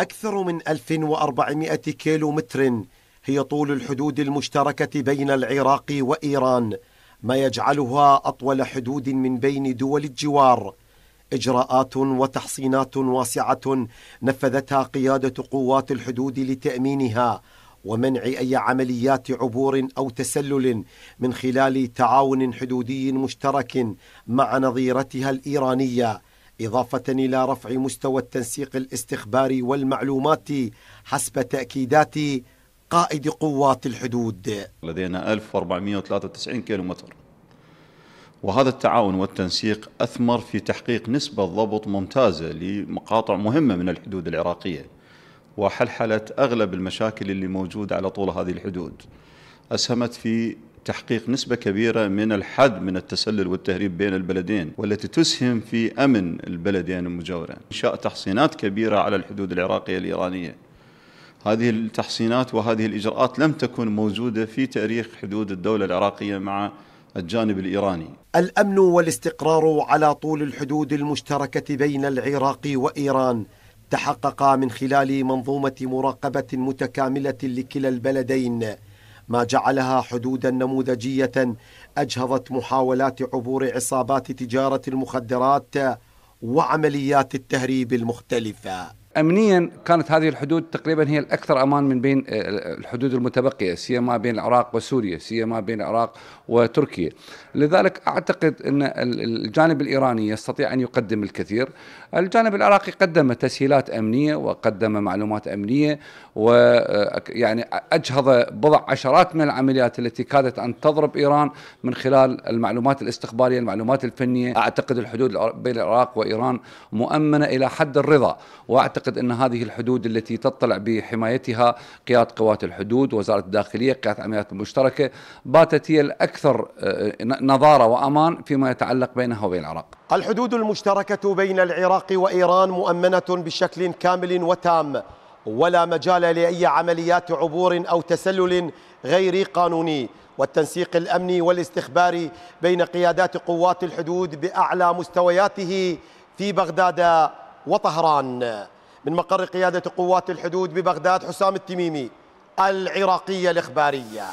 أكثر من 1400 كيلو متر هي طول الحدود المشتركة بين العراق وإيران ما يجعلها أطول حدود من بين دول الجوار إجراءات وتحصينات واسعة نفذتها قيادة قوات الحدود لتأمينها ومنع أي عمليات عبور أو تسلل من خلال تعاون حدودي مشترك مع نظيرتها الإيرانية إضافة إلى رفع مستوى التنسيق الاستخباري والمعلوماتي حسب تأكيدات قائد قوات الحدود لدينا 1493 متر. وهذا التعاون والتنسيق أثمر في تحقيق نسبة ضبط ممتازة لمقاطع مهمة من الحدود العراقية وحلحلت أغلب المشاكل اللي موجودة على طول هذه الحدود أسهمت في تحقيق نسبة كبيرة من الحد من التسلل والتهريب بين البلدين والتي تسهم في أمن البلدين المجاورين إنشاء تحصينات كبيرة على الحدود العراقية الإيرانية هذه التحصينات وهذه الإجراءات لم تكن موجودة في تاريخ حدود الدولة العراقية مع الجانب الإيراني الأمن والاستقرار على طول الحدود المشتركة بين العراق وإيران تحقق من خلال منظومة مراقبة متكاملة لكلا البلدين ما جعلها حدودا نموذجيه اجهضت محاولات عبور عصابات تجاره المخدرات وعمليات التهريب المختلفه امنيا كانت هذه الحدود تقريبا هي الاكثر امان من بين آه، الحدود المتبقيه سيما بين العراق وسوريا سيما بين العراق وتركيا لذلك اعتقد ان الجانب الايراني يستطيع ان يقدم الكثير الجانب العراقي قدم تسهيلات امنيه وقدم معلومات امنيه ويعني آه، اجهض بضع عشرات من العمليات التي كادت ان تضرب ايران من خلال المعلومات الاستخباريه المعلومات الفنيه اعتقد الحدود بين العراق وايران مؤمنه الى حد الرضا واعتقد أعتقد أن هذه الحدود التي تطلع بحمايتها قيادة قوات الحدود وزارة الداخلية قيادة العمليات المشتركة باتت هي الأكثر آه، نظارة وأمان فيما يتعلق بينها وبين العراق الحدود المشتركة بين العراق وإيران مؤمنة بشكل كامل وتام ولا مجال لأي عمليات عبور أو تسلل غير قانوني والتنسيق الأمني والاستخباري بين قيادات قوات الحدود بأعلى مستوياته في بغداد وطهران من مقر قيادة قوات الحدود ببغداد حسام التميمي العراقية الإخبارية